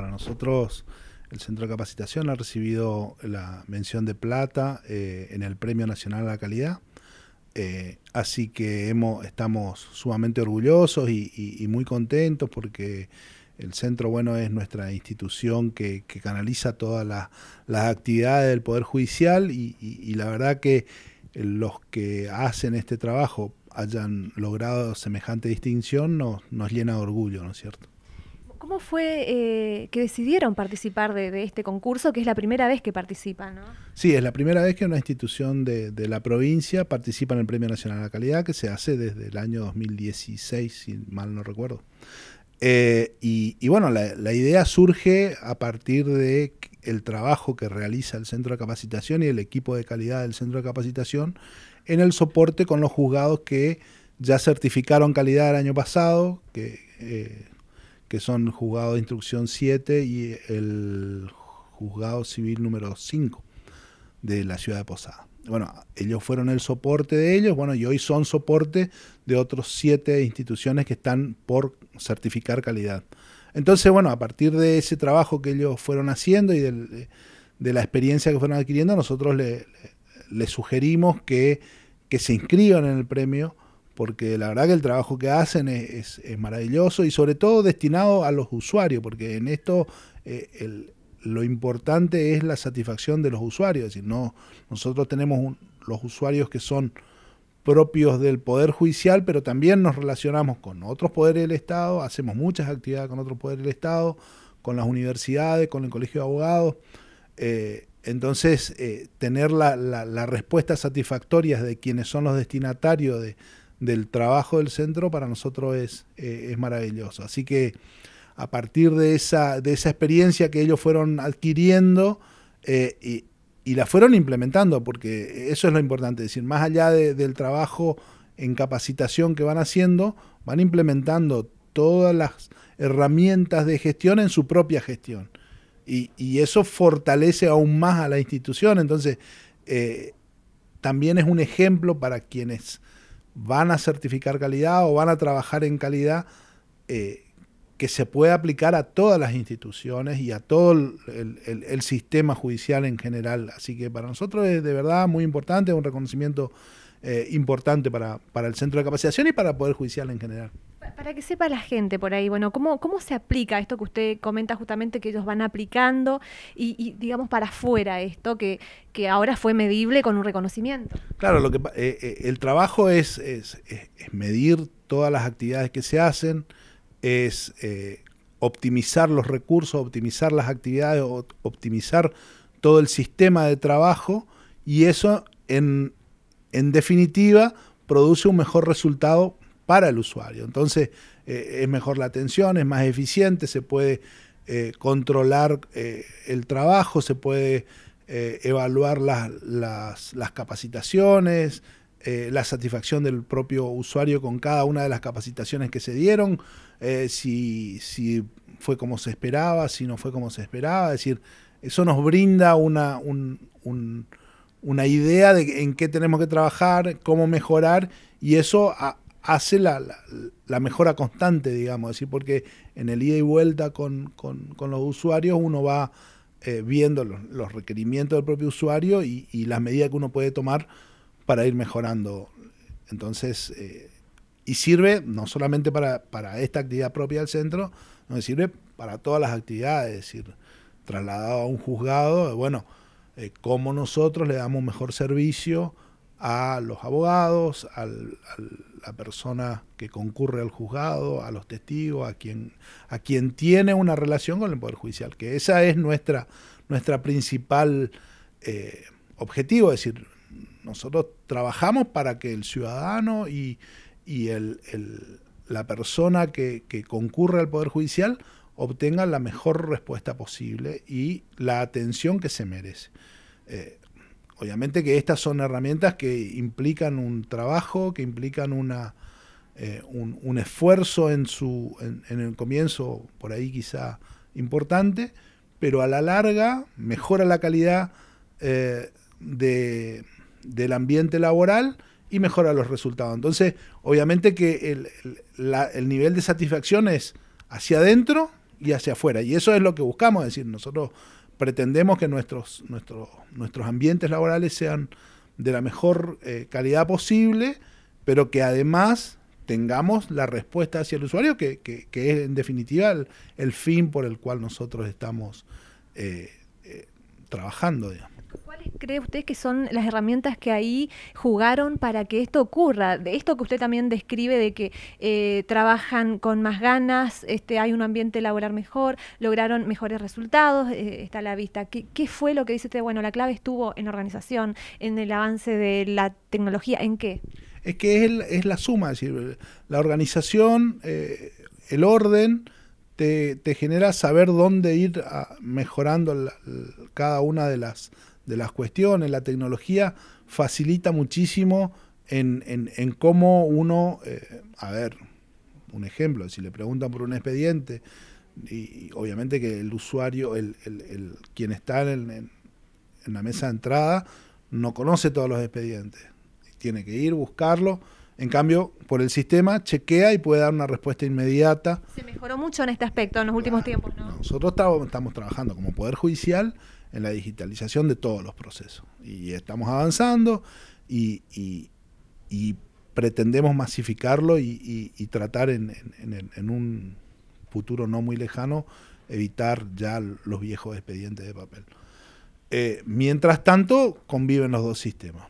para nosotros el Centro de Capacitación ha recibido la mención de plata eh, en el Premio Nacional a la Calidad. Eh, así que estamos sumamente orgullosos y, muy contentos porque el centro, bueno, es nuestra institución que, canaliza todas las, actividades del Poder Judicial y, la verdad que los que hacen este trabajo hayan logrado semejante distinción nos, nos llena de orgullo, ¿no es cierto? fue eh, que decidieron participar de, este concurso, que es la primera vez que participan? ¿no? Sí, es la primera vez que una institución de, la provincia participa en el Premio Nacional de la Calidad, que se hace desde el año 2016, si mal no recuerdo. Eh, y, bueno, la, idea surge a partir de el trabajo que realiza el centro de capacitación y el equipo de calidad del centro de capacitación en el soporte con los juzgados que ya certificaron calidad el año pasado, que eh, que son juzgado de instrucción 7 y el juzgado civil número 5 de la ciudad de Posada. Bueno, ellos fueron el soporte de ellos, bueno, y hoy son soporte de otros siete instituciones que están por certificar calidad. Entonces, bueno, a partir de ese trabajo que ellos fueron haciendo y de la experiencia que fueron adquiriendo, nosotros les sugerimos que, que se inscriban en el premio porque la verdad que el trabajo que hacen es, maravilloso y sobre todo destinado a los usuarios, porque en esto eh, lo importante es la satisfacción de los usuarios, es decir, no, nosotros tenemos los usuarios que son propios del Poder Judicial, pero también nos relacionamos con otros poderes del Estado, hacemos muchas actividades con otros poderes del Estado, con las universidades, con el Colegio de Abogados. Eh, entonces, eh, tener las respuestas la, respuesta satisfactoria de quienes son los destinatarios de, del trabajo del centro para nosotros eh, es, maravilloso. Así que a partir de esa, de esa experiencia que ellos fueron adquiriendo eh, y, la fueron implementando, porque eso es lo importante, es decir, más allá del trabajo en capacitación que van haciendo, van implementando todas las herramientas de gestión en su propia gestión. Y, eso fortalece aún más a la institución. Entonces, eh, también es un ejemplo para quienes van a certificar calidad o van a trabajar en calidad eh, que se pueda aplicar a todas las instituciones y a todo el, sistema judicial en general. Así que para nosotros es de verdad muy importante, un reconocimiento eh, importante para, para el centro de capacitación y para el Poder Judicial en general para que sepa la gente por ahí, bueno, ¿cómo, ¿cómo se aplica esto que usted comenta justamente que ellos van aplicando y, digamos para afuera esto que, que ahora fue medible con un reconocimiento? Claro, lo que, eh, eh, el trabajo es, es, medir todas las actividades que se hacen, es eh, optimizar los recursos, optimizar las actividades, optimizar todo el sistema de trabajo y eso en, en definitiva produce un mejor resultado para el usuario. Entonces eh, es mejor la atención, es más eficiente, se puede eh, controlar eh, el trabajo, se puede evaluar las, capacitaciones, la satisfacción del propio usuario con cada una de las capacitaciones que se dieron, si, fue como se esperaba, si no fue como se esperaba, es decir, eso nos brinda una, una idea de en qué tenemos que trabajar, cómo mejorar y eso a, hace la, la, mejora constante, digamos, decir porque en el ida y vuelta con, los usuarios uno va eh, viendo los, requerimientos del propio usuario y, las medidas que uno puede tomar para ir mejorando. Entonces, eh, y sirve no solamente para, esta actividad propia del centro, no sirve para todas las actividades, es decir, trasladado a un juzgado, bueno, como eh, cómo nosotros le damos mejor servicio a los abogados, a la persona que concurre al juzgado, a los testigos, a quien, a quien tiene una relación con el Poder Judicial, que esa es nuestra, nuestra principal eh, objetivo, es decir, nosotros trabajamos para que el ciudadano y, la persona que, que concurre al Poder Judicial obtengan la mejor respuesta posible y la atención que se merece. Eh, obviamente que estas son herramientas que implican un trabajo, que implican una, eh, un, esfuerzo en, su, en, el comienzo, por ahí quizá importante, pero a la larga mejora la calidad eh, del ambiente laboral y mejora los resultados. Entonces, obviamente que el, el nivel de satisfacción es hacia adentro y hacia afuera, y eso es lo que buscamos, es decir, nosotros pretendemos que nuestros, nuestros ambientes laborales sean de la mejor eh, calidad posible, pero que además tengamos la respuesta hacia el usuario, que, es en definitiva el, fin por el cual nosotros estamos eh, eh, trabajando. Digamos cree usted que son las herramientas que ahí jugaron para que esto ocurra? De esto que usted también describe de que eh, trabajan con más ganas, este, hay un ambiente laboral mejor, lograron mejores resultados, eh, está a la vista. ¿Qué, fue lo que dice usted? Bueno, la clave estuvo en organización, en el avance de la tecnología, ¿en qué? Es que es, la suma, es decir, la organización, eh, el orden, te, genera saber dónde ir ah, mejorando cada una de las, de las cuestiones. La tecnología facilita muchísimo en, en, cómo uno, eh, a ver, un ejemplo, si le preguntan por un expediente, y, obviamente que el usuario, el, el, el quien está en, en, la mesa de entrada, no conoce todos los expedientes. Tiene que ir, buscarlo. En cambio, por el sistema, chequea y puede dar una respuesta inmediata. Se mejoró mucho en este aspecto en los últimos tiempos, ¿no? Nosotros estamos trabajando como Poder Judicial en la digitalización de todos los procesos. Y estamos avanzando y, pretendemos masificarlo y, tratar en, un futuro no muy lejano evitar ya los viejos expedientes de papel. Eh, mientras tanto, conviven los dos sistemas,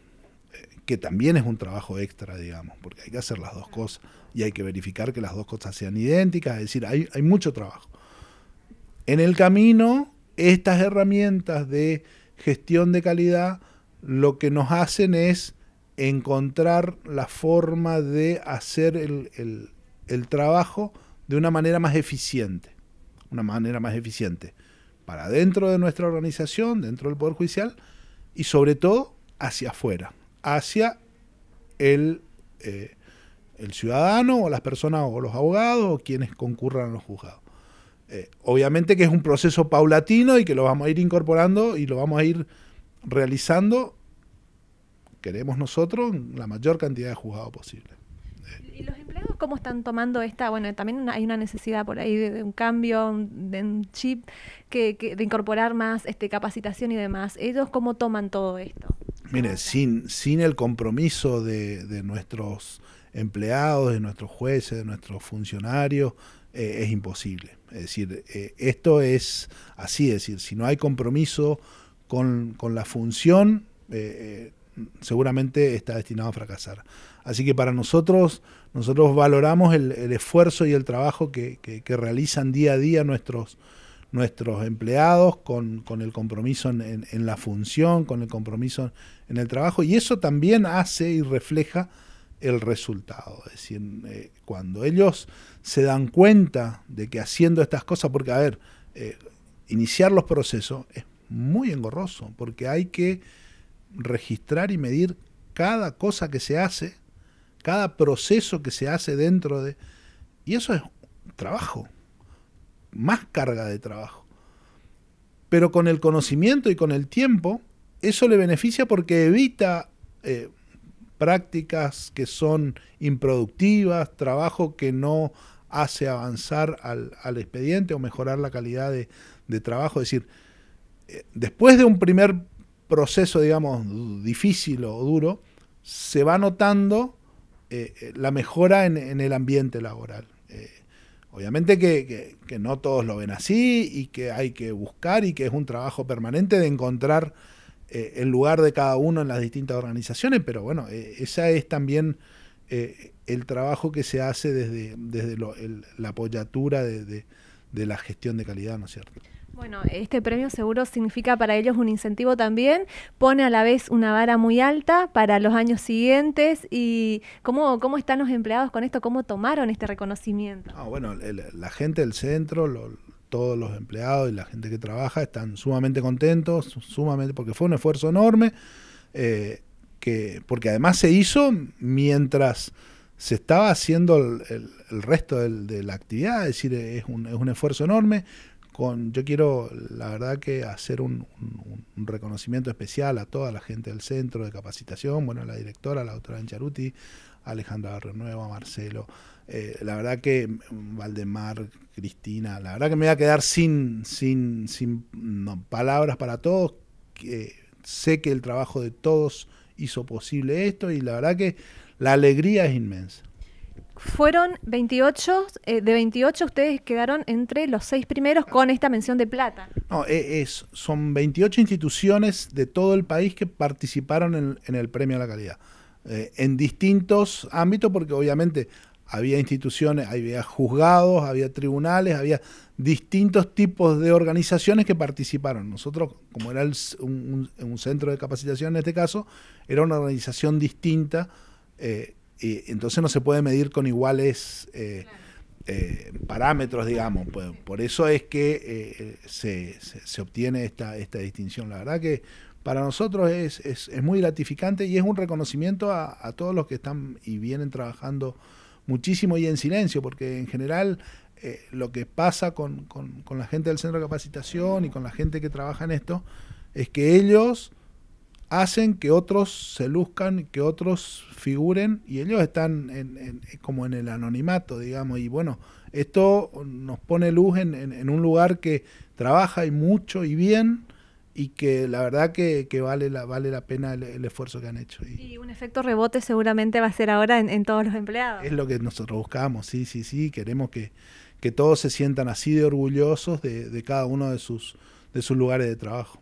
eh, que también es un trabajo extra, digamos, porque hay que hacer las dos cosas y hay que verificar que las dos cosas sean idénticas, es decir, hay mucho trabajo. En el camino estas herramientas de gestión de calidad lo que nos hacen es encontrar la forma de hacer el, trabajo de una manera más eficiente. Una manera más eficiente para dentro de nuestra organización, dentro del Poder Judicial, y sobre todo hacia afuera, hacia el, eh, el ciudadano o las personas o los abogados o quienes concurran a los juzgados. Eh, obviamente que es un proceso paulatino y que lo vamos a ir incorporando y lo vamos a ir realizando, queremos nosotros, la mayor cantidad de juzgados posible. ¿Y los empleados cómo están tomando esta? Bueno, también hay una necesidad por ahí de, un cambio, de un chip, que, que, de incorporar más este, capacitación y demás. ¿Ellos cómo toman todo esto? Mire, sin, sin el compromiso de, de nuestros empleados, de nuestros jueces, de nuestros funcionarios, eh, es imposible. Es decir, eh, esto es así, es decir, si no hay compromiso con, la función, eh, seguramente está destinado a fracasar. Así que para nosotros, nosotros valoramos el, esfuerzo y el trabajo que, realizan día a día nuestros, nuestros empleados con, el compromiso en, la función, con el compromiso en el trabajo, y eso también hace y refleja el resultado. Es decir, cuando ellos se dan cuenta de que haciendo estas cosas, porque a ver, eh, iniciar los procesos es muy engorroso, porque hay que registrar y medir cada cosa que se hace, cada proceso que se hace dentro de... Y eso es trabajo, más carga de trabajo. Pero con el conocimiento y con el tiempo, eso le beneficia porque evita eh, prácticas que son improductivas, trabajo que no hace avanzar al, expediente o mejorar la calidad de, trabajo. Es decir, eh, después de un primer proceso, digamos, difícil o duro, se va notando eh, eh, la mejora en, el ambiente laboral. obviamente que, no todos lo ven así y que hay que buscar y que es un trabajo permanente de encontrar eh, el lugar de cada uno en las distintas organizaciones, pero bueno, eh, esa es también eh, el trabajo que se hace desde, desde la apoyatura de, la gestión de calidad, ¿no es cierto? Bueno, este premio seguro significa para ellos un incentivo también, pone a la vez una vara muy alta para los años siguientes y cómo, cómo están los empleados con esto, cómo tomaron este reconocimiento. Ah, bueno, la gente del centro, lo, todos los empleados y la gente que trabaja están sumamente contentos, sumamente, porque fue un esfuerzo enorme, eh, que, porque además se hizo mientras se estaba haciendo el, resto de la actividad, es decir, es un, esfuerzo enorme. Con, yo quiero, la verdad, que hacer un, un, reconocimiento especial a toda la gente del centro de capacitación, bueno, a la directora, a la doctora Ancharuti, Alejandra Renueva, Marcelo. Eh, la verdad que Valdemar, Cristina, la verdad que me voy a quedar sin, sin, sin palabras para todos. sé que el trabajo de todos hizo posible esto y la verdad que la alegría es inmensa. Fueron 28, eh, de 28 ustedes quedaron entre los seis primeros con esta mención de plata. No, e, es, son 28 instituciones de todo el país que participaron en, en el Premio a la Calidad. Eh, en distintos ámbitos, porque obviamente había instituciones, había juzgados, había tribunales, había distintos tipos de organizaciones que participaron. Nosotros, como era un, centro de capacitación en este caso, era una organización distinta, eh, y entonces no se puede medir con iguales eh, parámetros, digamos. Pues, por, eso es que se, se, se, obtiene esta, esta distinción. La verdad que para nosotros es, muy gratificante y es un reconocimiento a, todos los que están y vienen trabajando muchísimo y en silencio, porque en general eh, lo que pasa con, la gente del centro de capacitación y con la gente que trabaja en esto es que ellos hacen que otros se luzcan, que otros figuren y ellos están en, en, como en el anonimato, digamos, y bueno, esto nos pone luz en, en un lugar que trabaja y mucho y bien y que la verdad que, que vale, la, vale la pena el, esfuerzo que han hecho. Y, un efecto rebote seguramente va a ser ahora en, en, todos los empleados. Es lo que nosotros buscamos, sí, sí, sí, queremos que, que todos se sientan así de orgullosos de, de cada uno de sus, de sus lugares de trabajo.